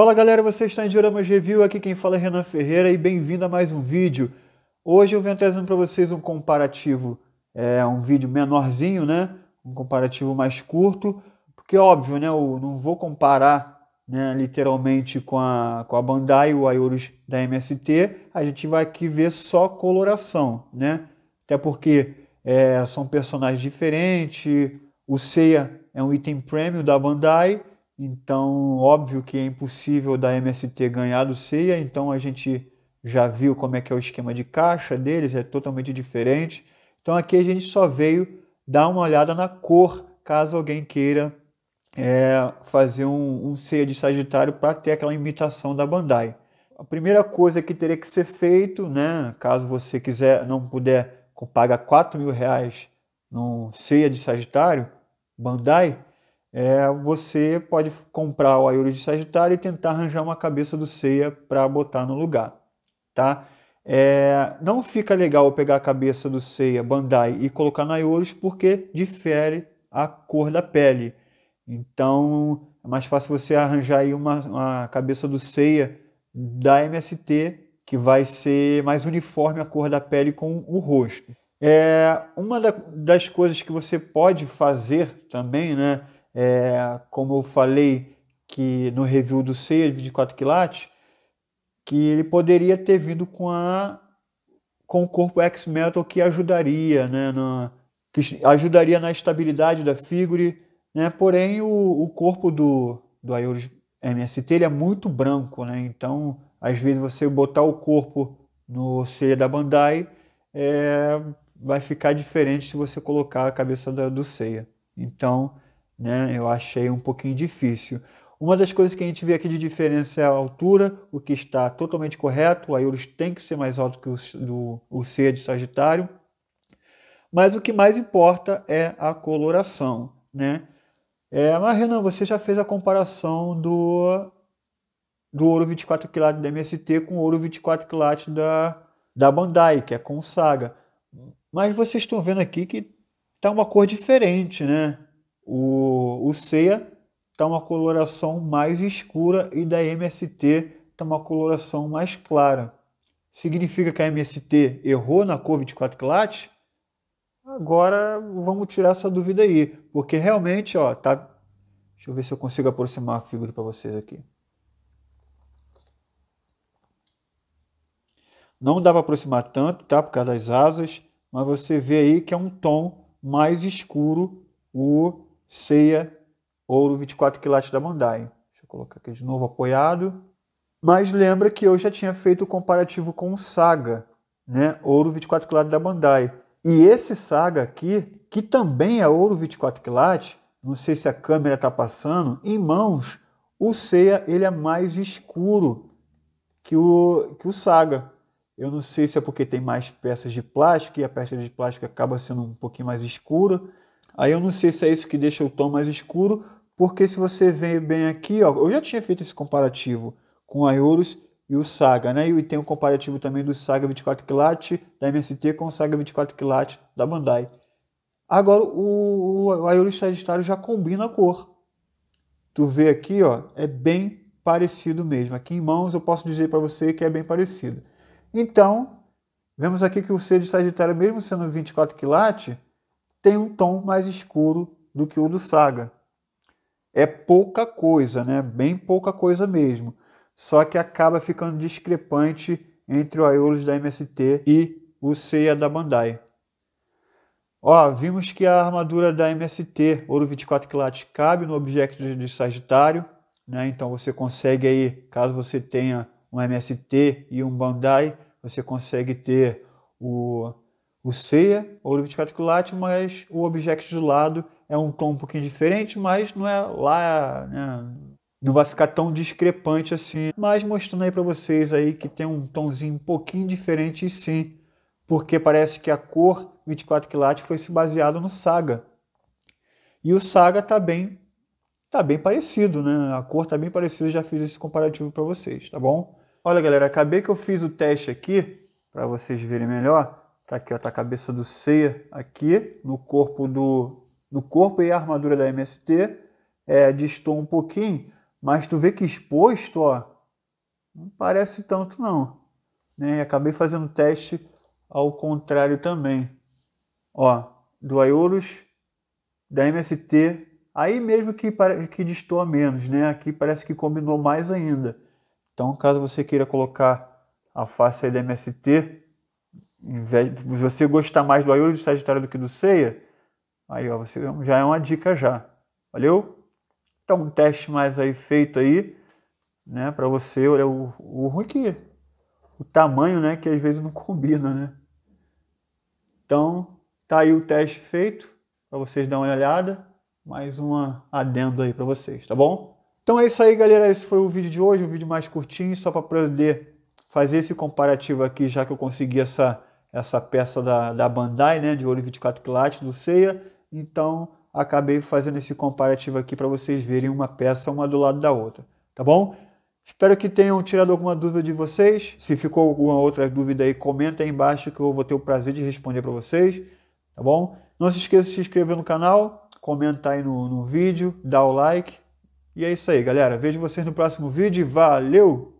Fala galera, você está em Dioramas Review, aqui quem fala é Renan Ferreira e bem-vindo a mais um vídeo. Hoje eu venho trazendo para vocês um comparativo, é um vídeo menorzinho, né? Um comparativo mais curto, porque óbvio, né? Eu não vou comparar né, literalmente com a, com a Bandai ou a Iorus da MST, a gente vai aqui ver só coloração, né? Até porque é, são personagens diferentes, o Seiya é um item premium da Bandai, então, óbvio que é impossível da MST ganhar do CEIA, então a gente já viu como é que é o esquema de caixa deles, é totalmente diferente. Então aqui a gente só veio dar uma olhada na cor, caso alguém queira é, fazer um, um ceia de Sagitário para ter aquela imitação da Bandai. A primeira coisa que teria que ser feito, né, caso você quiser, não puder pagar 4 mil reais num ceia de Sagitário, Bandai, é, você pode comprar o Ayuri de Sagitário e tentar arranjar uma cabeça do Ceia para botar no lugar, tá? É, não fica legal pegar a cabeça do Ceia Bandai e colocar no Ayurus porque difere a cor da pele. Então é mais fácil você arranjar aí uma, uma cabeça do Ceia da MST que vai ser mais uniforme a cor da pele com o rosto. É, uma da, das coisas que você pode fazer também, né? É, como eu falei que no review do Seiya de 24 quilates, que ele poderia ter vindo com a com o corpo X-Metal que ajudaria, né, na, que ajudaria na estabilidade da figure, né, porém o, o corpo do, do Aeolus MST ele é muito branco, né, então às vezes você botar o corpo no Seiya da Bandai é, vai ficar diferente se você colocar a cabeça do, do Seiya. Então, né? Eu achei um pouquinho difícil. Uma das coisas que a gente vê aqui de diferença é a altura, o que está totalmente correto. O Aiurus tem que ser mais alto que o, do, o C de Sagitário. Mas o que mais importa é a coloração, né? É, mas Renan, você já fez a comparação do, do ouro 24 quilates da MST com o ouro 24 quilates da, da Bandai, que é com Saga. Mas vocês estão vendo aqui que tá uma cor diferente, né? O, o C está uma coloração mais escura e da MST está uma coloração mais clara. Significa que a MST errou na cor 24 quilates? Agora vamos tirar essa dúvida aí, porque realmente, ó, tá. Deixa eu ver se eu consigo aproximar a figura para vocês aqui. Não dá para aproximar tanto, tá? Por causa das asas, mas você vê aí que é um tom mais escuro o ceia, ouro 24 quilates da Mandai. Deixa eu colocar aqui de novo, apoiado. Mas lembra que eu já tinha feito o comparativo com o Saga, né? Ouro 24 quilates da Bandai. E esse Saga aqui, que também é ouro 24 quilates, não sei se a câmera está passando, em mãos, o Seiya ele é mais escuro que o, que o Saga. Eu não sei se é porque tem mais peças de plástico e a peça de plástico acaba sendo um pouquinho mais escura. Aí eu não sei se é isso que deixa o tom mais escuro, porque se você vê bem aqui, ó, eu já tinha feito esse comparativo com a Euros e o Saga, né? E tem um comparativo também do Saga 24 quilates da MST com o Saga 24 quilates da Bandai. Agora o, o, Sagitário já combina a cor. Tu vê aqui, ó, é bem parecido mesmo. Aqui em mãos eu posso dizer para você que é bem parecido. Então, vemos aqui que o C de Sagitário, mesmo sendo 24 quilates, tem um tom mais escuro do que o do Saga. É pouca coisa, né? Bem pouca coisa mesmo. Só que acaba ficando discrepante entre o Aeolus da MST e o Seiya da Bandai. Ó, vimos que a armadura da MST ouro 24 quilates cabe no objeto de Sagitário, né? Então você consegue aí, caso você tenha um MST e um Bandai, você consegue ter o o C é ouro viticaticulate, mas o objeto do lado é um tom um pouquinho diferente, mas não é lá, né, não vai ficar tão discrepante assim. Mas mostrando aí para vocês aí que tem um tomzinho um pouquinho diferente sim, porque parece que a cor 24 quilates foi se baseada no Saga. E o Saga tá bem tá bem parecido, né? A cor tá bem parecida, já fiz esse comparativo para vocês, tá bom? Olha, galera, acabei que eu fiz o teste aqui para vocês verem melhor. Tá aqui, ó, tá a cabeça do C aqui no corpo do no corpo e a armadura da MST é, distou um pouquinho, mas tu vê que exposto, ó, não parece tanto não. Né? acabei fazendo teste ao contrário também. Ó, do Aiorus, da MST, aí mesmo que, que distou menos, né? Aqui parece que combinou mais ainda. Então, caso você queira colocar a face da MST se você gostar mais do Ayuri do Sagitário do que do Ceia, aí ó, você já é uma dica já. Valeu? Então, um teste mais aí feito aí, né, para você. Olha, o, o ruim é que o tamanho, né, que às vezes não combina, né? Então, tá aí o teste feito para vocês dar uma olhada, mais uma adendo aí para vocês, tá bom? Então é isso aí, galera. Esse foi o vídeo de hoje, um vídeo mais curtinho, só para poder fazer esse comparativo aqui, já que eu consegui essa essa peça da, da Bandai, né, de ouro 24 quilates do Seiya, então acabei fazendo esse comparativo aqui para vocês verem uma peça uma do lado da outra, tá bom? Espero que tenham tirado alguma dúvida de vocês. Se ficou alguma outra dúvida aí, comenta aí embaixo que eu vou ter o prazer de responder para vocês, tá bom? Não se esqueça de se inscrever no canal, comentar aí no, no vídeo, dá o like. E é isso aí, galera. Vejo vocês no próximo vídeo. Valeu!